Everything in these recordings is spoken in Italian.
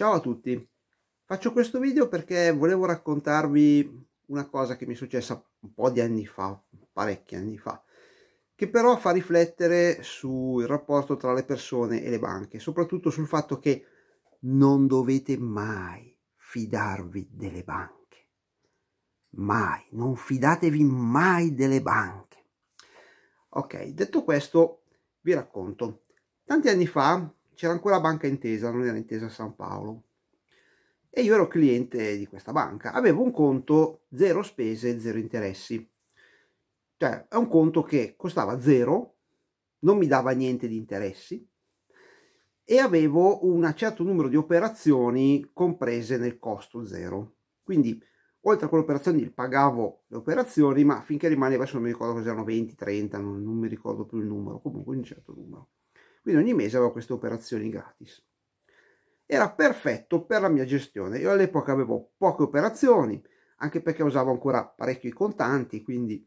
Ciao a tutti, faccio questo video perché volevo raccontarvi una cosa che mi è successa un po' di anni fa, parecchi anni fa, che però fa riflettere sul rapporto tra le persone e le banche, soprattutto sul fatto che non dovete mai fidarvi delle banche, mai, non fidatevi mai delle banche. Ok, detto questo vi racconto, tanti anni fa c'era ancora Banca Intesa, non era Intesa San Paolo. E io ero cliente di questa banca. Avevo un conto zero spese, zero interessi. Cioè, è un conto che costava zero, non mi dava niente di interessi e avevo un certo numero di operazioni comprese nel costo zero. Quindi, oltre a quelle operazioni, pagavo le operazioni, ma finché rimaneva, se non mi ricordo cos'erano 20, 30, non, non mi ricordo più il numero, comunque un certo numero. Quindi ogni mese avevo queste operazioni gratis. Era perfetto per la mia gestione. Io all'epoca avevo poche operazioni, anche perché usavo ancora parecchio i contanti, quindi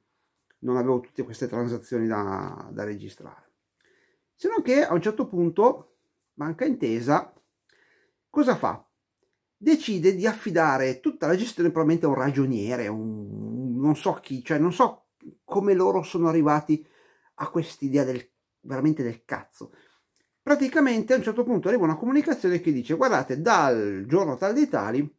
non avevo tutte queste transazioni da, da registrare. Se non che a un certo punto Banca Intesa cosa fa? Decide di affidare tutta la gestione probabilmente a un ragioniere, un, non so chi, cioè non so come loro sono arrivati a quest'idea del veramente del cazzo. Praticamente a un certo punto arriva una comunicazione che dice guardate dal giorno tal dei tali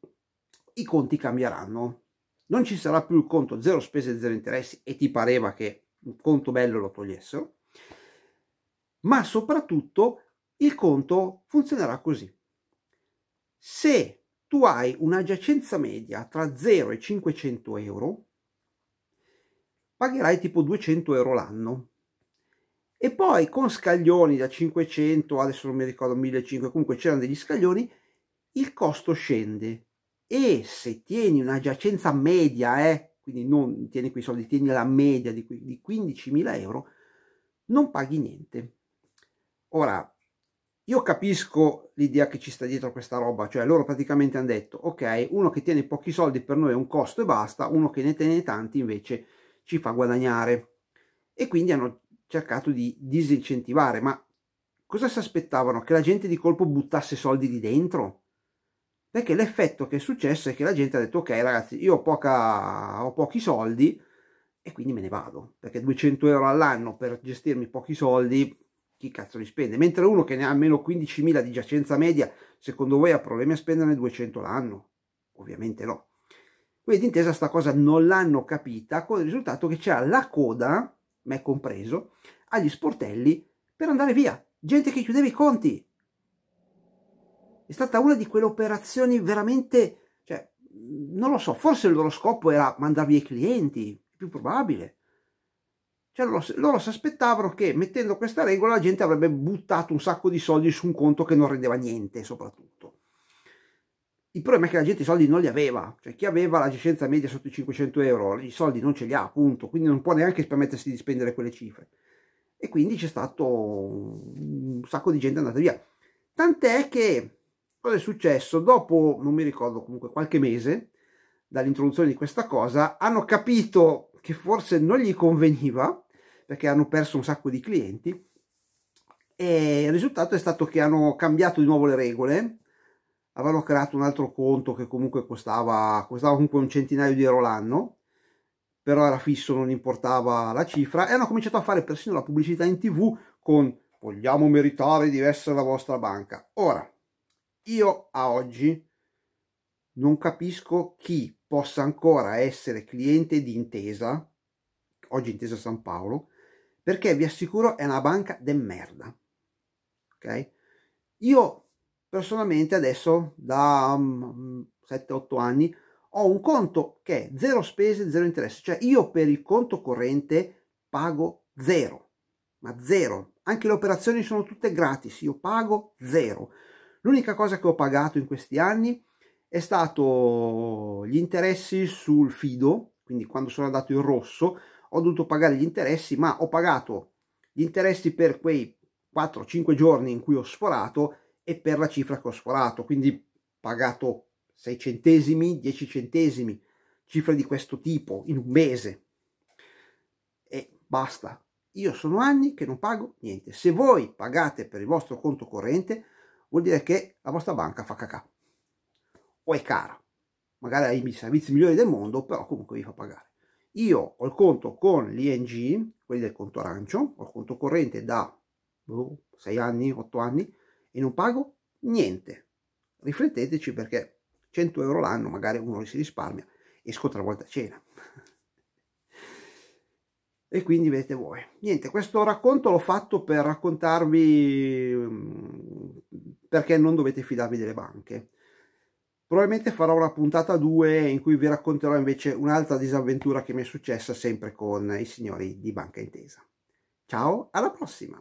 i conti cambieranno, non ci sarà più il conto zero spese e zero interessi e ti pareva che un conto bello lo togliessero, ma soprattutto il conto funzionerà così. Se tu hai una giacenza media tra 0 e 500 euro, pagherai tipo 200 euro l'anno e poi con scaglioni da 500 adesso non mi ricordo 1500 comunque c'erano degli scaglioni il costo scende e se tieni una giacenza media eh, quindi non tieni quei soldi tieni la media di, di 15.000 euro non paghi niente ora io capisco l'idea che ci sta dietro questa roba, cioè loro praticamente hanno detto, ok, uno che tiene pochi soldi per noi è un costo e basta, uno che ne tiene tanti invece ci fa guadagnare. E quindi hanno cercato di disincentivare, ma cosa si aspettavano? Che la gente di colpo buttasse soldi lì dentro? Perché l'effetto che è successo è che la gente ha detto ok ragazzi io ho, poca, ho pochi soldi e quindi me ne vado, perché 200 euro all'anno per gestirmi pochi soldi chi cazzo li spende? Mentre uno che ne ha almeno 15.000 di giacenza media, secondo voi ha problemi a spenderne 200 l'anno? Ovviamente no. Quindi intesa sta cosa non l'hanno capita, con il risultato che c'era la coda me compreso, agli sportelli per andare via. Gente che chiudeva i conti. È stata una di quelle operazioni veramente, cioè, non lo so, forse il loro scopo era mandar via i clienti, più probabile. Cioè, loro, loro si aspettavano che mettendo questa regola la gente avrebbe buttato un sacco di soldi su un conto che non rendeva niente, soprattutto. Il problema è che la gente i soldi non li aveva, cioè chi aveva la licenza media sotto i 500 euro i soldi non ce li ha, appunto, quindi non può neanche permettersi di spendere quelle cifre. E quindi c'è stato un sacco di gente andata via. Tant'è che cosa è successo? Dopo, non mi ricordo comunque, qualche mese dall'introduzione di questa cosa, hanno capito che forse non gli conveniva, perché hanno perso un sacco di clienti, e il risultato è stato che hanno cambiato di nuovo le regole avevano creato un altro conto che comunque costava, costava comunque un centinaio di euro l'anno, però era fisso, non importava la cifra, e hanno cominciato a fare persino la pubblicità in tv con vogliamo meritare di essere la vostra banca. Ora, io a oggi non capisco chi possa ancora essere cliente di Intesa, oggi Intesa San Paolo, perché vi assicuro è una banca de merda. Ok? Io personalmente adesso da um, mm, 7-8 mm, anni ho un conto che è zero spese, zero interesse, cioè io per il conto corrente pago zero, ma zero, anche le operazioni sono tutte gratis, io pago zero. L'unica cosa che ho pagato in questi anni è stato gli interessi sul fido, quindi quando sono andato in rosso ho dovuto pagare gli interessi, ma ho pagato gli interessi per quei 4-5 giorni in cui ho sforato e per la cifra che ho sforato, quindi pagato 6 centesimi, 10 centesimi, cifre di questo tipo in un mese. E basta. Io sono anni che non pago niente. Se voi pagate per il vostro conto corrente, vuol dire che la vostra banca fa cacà. O è cara. Magari ha i servizi migliori del mondo, però comunque vi fa pagare. Io ho il conto con l'ING, quelli del conto arancio, ho il conto corrente da 6 boh, anni, 8 anni, e non pago niente. Rifletteteci perché 100 euro l'anno magari uno si risparmia, esco tre volte a cena. e quindi vedete voi. Niente, questo racconto l'ho fatto per raccontarvi mm, perché non dovete fidarvi delle banche. Probabilmente farò una puntata 2 in cui vi racconterò invece un'altra disavventura che mi è successa sempre con i signori di Banca Intesa. Ciao, alla prossima!